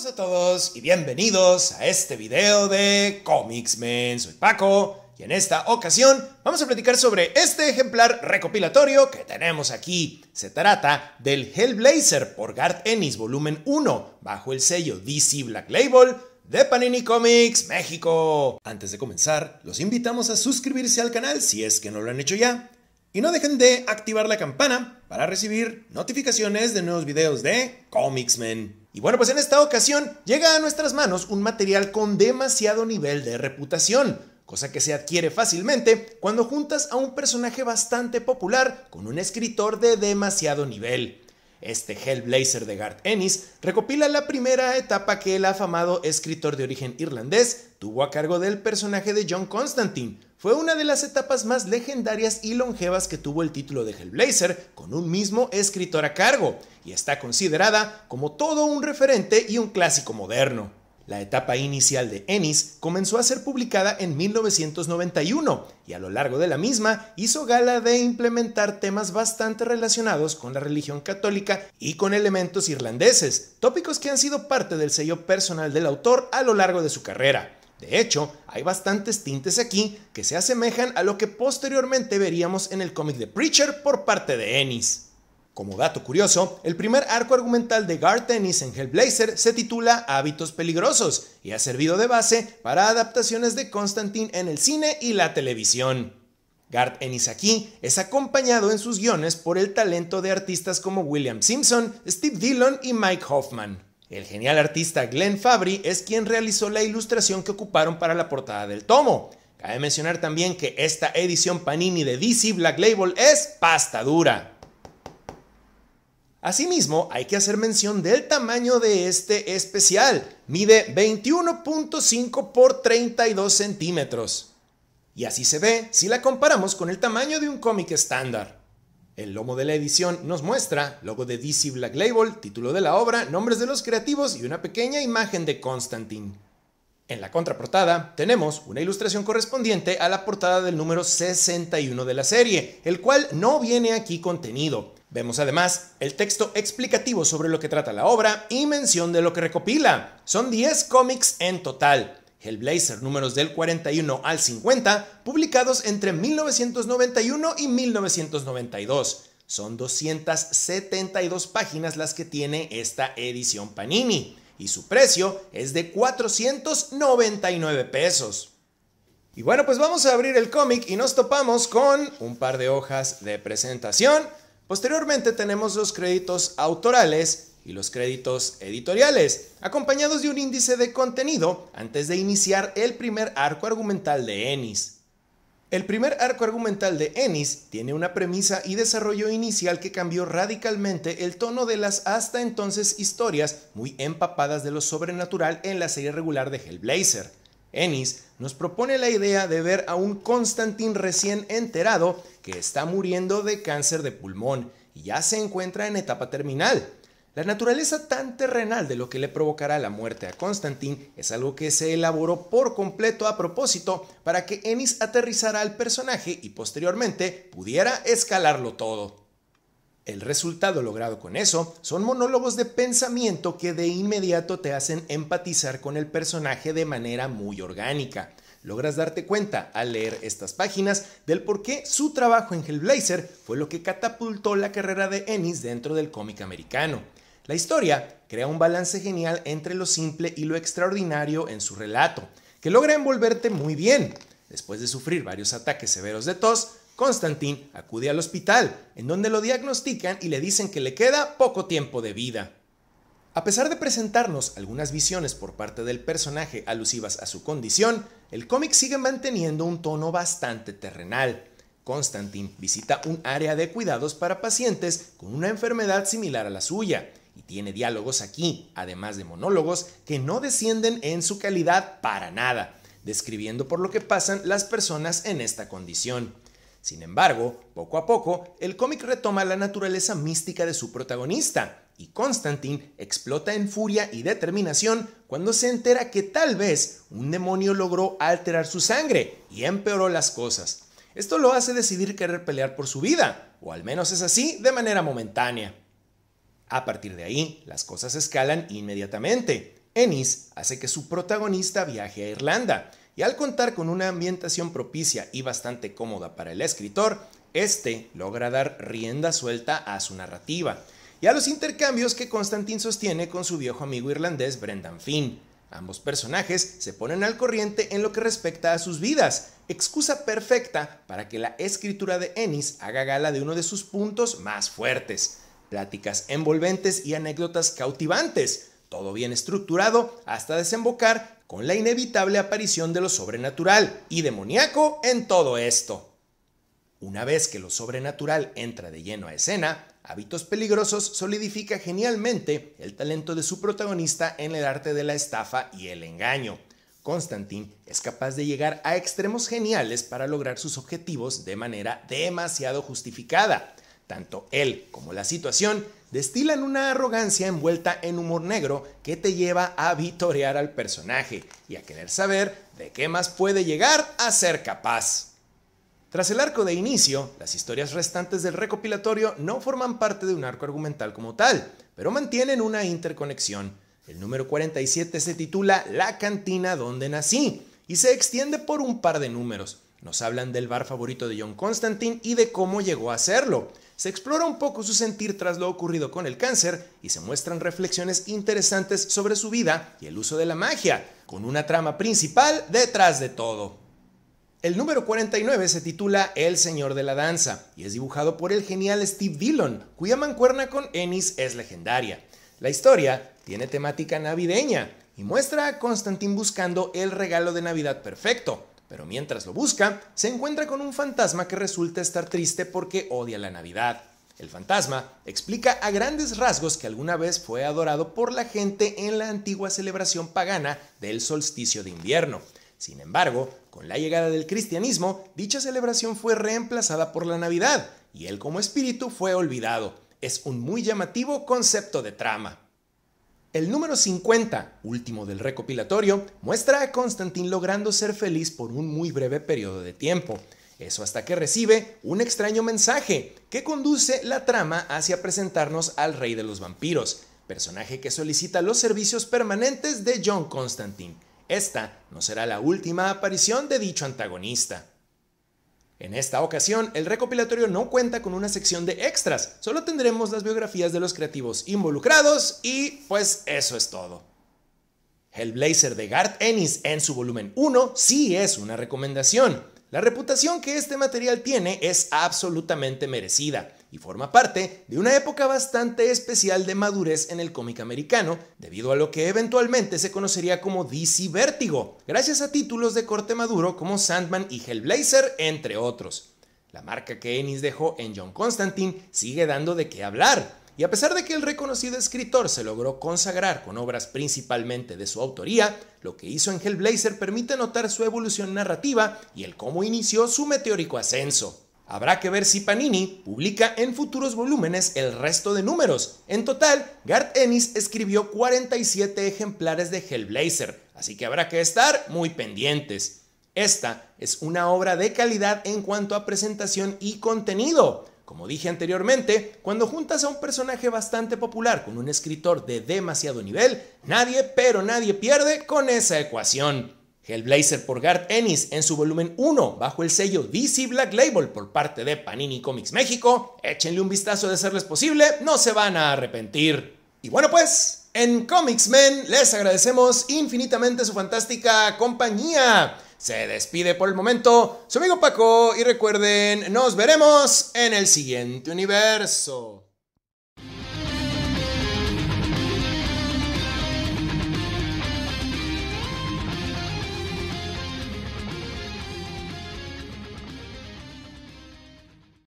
Hola a todos y bienvenidos a este video de Comics Men. Soy Paco y en esta ocasión vamos a platicar sobre este ejemplar recopilatorio que tenemos aquí. Se trata del Hellblazer por Garth Ennis volumen 1 bajo el sello DC Black Label de Panini Comics México. Antes de comenzar, los invitamos a suscribirse al canal si es que no lo han hecho ya. Y no dejen de activar la campana para recibir notificaciones de nuevos videos de Comics Men. Y bueno, pues en esta ocasión llega a nuestras manos un material con demasiado nivel de reputación, cosa que se adquiere fácilmente cuando juntas a un personaje bastante popular con un escritor de demasiado nivel. Este Hellblazer de Garth Ennis recopila la primera etapa que el afamado escritor de origen irlandés tuvo a cargo del personaje de John Constantine. Fue una de las etapas más legendarias y longevas que tuvo el título de Hellblazer con un mismo escritor a cargo, y está considerada como todo un referente y un clásico moderno. La etapa inicial de Ennis comenzó a ser publicada en 1991 y a lo largo de la misma hizo gala de implementar temas bastante relacionados con la religión católica y con elementos irlandeses, tópicos que han sido parte del sello personal del autor a lo largo de su carrera. De hecho, hay bastantes tintes aquí que se asemejan a lo que posteriormente veríamos en el cómic de Preacher por parte de Ennis. Como dato curioso, el primer arco argumental de Garth Ennis en Hellblazer se titula Hábitos peligrosos y ha servido de base para adaptaciones de Constantine en el cine y la televisión. Garth aquí es acompañado en sus guiones por el talento de artistas como William Simpson, Steve Dillon y Mike Hoffman. El genial artista Glenn Fabry es quien realizó la ilustración que ocuparon para la portada del tomo. Cabe mencionar también que esta edición Panini de DC Black Label es pasta dura. Asimismo, hay que hacer mención del tamaño de este especial. Mide 21.5 x 32 centímetros. Y así se ve si la comparamos con el tamaño de un cómic estándar. El lomo de la edición nos muestra logo de DC Black Label, título de la obra, nombres de los creativos y una pequeña imagen de Constantine. En la contraportada tenemos una ilustración correspondiente a la portada del número 61 de la serie, el cual no viene aquí contenido. Vemos además el texto explicativo sobre lo que trata la obra y mención de lo que recopila. Son 10 cómics en total. Hellblazer números del 41 al 50, publicados entre 1991 y 1992. Son 272 páginas las que tiene esta edición Panini y su precio es de 499 pesos. Y bueno, pues vamos a abrir el cómic y nos topamos con un par de hojas de presentación Posteriormente tenemos los créditos autorales y los créditos editoriales, acompañados de un índice de contenido antes de iniciar el primer arco argumental de Ennis. El primer arco argumental de Ennis tiene una premisa y desarrollo inicial que cambió radicalmente el tono de las hasta entonces historias muy empapadas de lo sobrenatural en la serie regular de Hellblazer. Ennis nos propone la idea de ver a un Constantine recién enterado que está muriendo de cáncer de pulmón y ya se encuentra en etapa terminal. La naturaleza tan terrenal de lo que le provocará la muerte a Constantine es algo que se elaboró por completo a propósito para que Ennis aterrizara al personaje y posteriormente pudiera escalarlo todo. El resultado logrado con eso son monólogos de pensamiento que de inmediato te hacen empatizar con el personaje de manera muy orgánica. Logras darte cuenta al leer estas páginas del por qué su trabajo en Hellblazer fue lo que catapultó la carrera de Ennis dentro del cómic americano. La historia crea un balance genial entre lo simple y lo extraordinario en su relato, que logra envolverte muy bien. Después de sufrir varios ataques severos de tos, Constantin acude al hospital, en donde lo diagnostican y le dicen que le queda poco tiempo de vida. A pesar de presentarnos algunas visiones por parte del personaje alusivas a su condición, el cómic sigue manteniendo un tono bastante terrenal. Constantin visita un área de cuidados para pacientes con una enfermedad similar a la suya, y tiene diálogos aquí, además de monólogos, que no descienden en su calidad para nada, describiendo por lo que pasan las personas en esta condición. Sin embargo, poco a poco, el cómic retoma la naturaleza mística de su protagonista, y Constantine explota en furia y determinación cuando se entera que tal vez un demonio logró alterar su sangre y empeoró las cosas. Esto lo hace decidir querer pelear por su vida, o al menos es así de manera momentánea. A partir de ahí, las cosas escalan inmediatamente. Ennis hace que su protagonista viaje a Irlanda, y al contar con una ambientación propicia y bastante cómoda para el escritor, este logra dar rienda suelta a su narrativa y a los intercambios que Constantine sostiene con su viejo amigo irlandés Brendan Finn. Ambos personajes se ponen al corriente en lo que respecta a sus vidas, excusa perfecta para que la escritura de Ennis haga gala de uno de sus puntos más fuertes, pláticas envolventes y anécdotas cautivantes, todo bien estructurado hasta desembocar con la inevitable aparición de lo sobrenatural y demoníaco en todo esto. Una vez que lo sobrenatural entra de lleno a escena, Hábitos Peligrosos solidifica genialmente el talento de su protagonista en el arte de la estafa y el engaño. Constantine es capaz de llegar a extremos geniales para lograr sus objetivos de manera demasiado justificada. Tanto él como la situación destilan una arrogancia envuelta en humor negro que te lleva a vitorear al personaje y a querer saber de qué más puede llegar a ser capaz. Tras el arco de inicio, las historias restantes del recopilatorio no forman parte de un arco argumental como tal, pero mantienen una interconexión. El número 47 se titula La cantina donde nací y se extiende por un par de números. Nos hablan del bar favorito de John Constantine y de cómo llegó a serlo se explora un poco su sentir tras lo ocurrido con el cáncer y se muestran reflexiones interesantes sobre su vida y el uso de la magia, con una trama principal detrás de todo. El número 49 se titula El Señor de la Danza y es dibujado por el genial Steve Dillon, cuya mancuerna con Ennis es legendaria. La historia tiene temática navideña y muestra a Constantine buscando el regalo de Navidad perfecto, pero mientras lo busca, se encuentra con un fantasma que resulta estar triste porque odia la Navidad. El fantasma explica a grandes rasgos que alguna vez fue adorado por la gente en la antigua celebración pagana del solsticio de invierno. Sin embargo, con la llegada del cristianismo, dicha celebración fue reemplazada por la Navidad y él como espíritu fue olvidado. Es un muy llamativo concepto de trama. El número 50, último del recopilatorio, muestra a Constantine logrando ser feliz por un muy breve periodo de tiempo. Eso hasta que recibe un extraño mensaje que conduce la trama hacia presentarnos al rey de los vampiros, personaje que solicita los servicios permanentes de John Constantine. Esta no será la última aparición de dicho antagonista. En esta ocasión, el recopilatorio no cuenta con una sección de extras, solo tendremos las biografías de los creativos involucrados y pues eso es todo. El blazer de Garth Ennis en su volumen 1 sí es una recomendación. La reputación que este material tiene es absolutamente merecida y forma parte de una época bastante especial de madurez en el cómic americano, debido a lo que eventualmente se conocería como DC Vértigo, gracias a títulos de corte maduro como Sandman y Hellblazer, entre otros. La marca que Ennis dejó en John Constantine sigue dando de qué hablar, y a pesar de que el reconocido escritor se logró consagrar con obras principalmente de su autoría, lo que hizo en Hellblazer permite notar su evolución narrativa y el cómo inició su meteórico ascenso. Habrá que ver si Panini publica en futuros volúmenes el resto de números. En total, Garth Ennis escribió 47 ejemplares de Hellblazer, así que habrá que estar muy pendientes. Esta es una obra de calidad en cuanto a presentación y contenido. Como dije anteriormente, cuando juntas a un personaje bastante popular con un escritor de demasiado nivel, nadie pero nadie pierde con esa ecuación. Blazer por Garth Ennis en su volumen 1 bajo el sello DC Black Label por parte de Panini Comics México. Échenle un vistazo de serles posible, no se van a arrepentir. Y bueno pues, en Comics Men les agradecemos infinitamente su fantástica compañía. Se despide por el momento su amigo Paco y recuerden, nos veremos en el siguiente universo.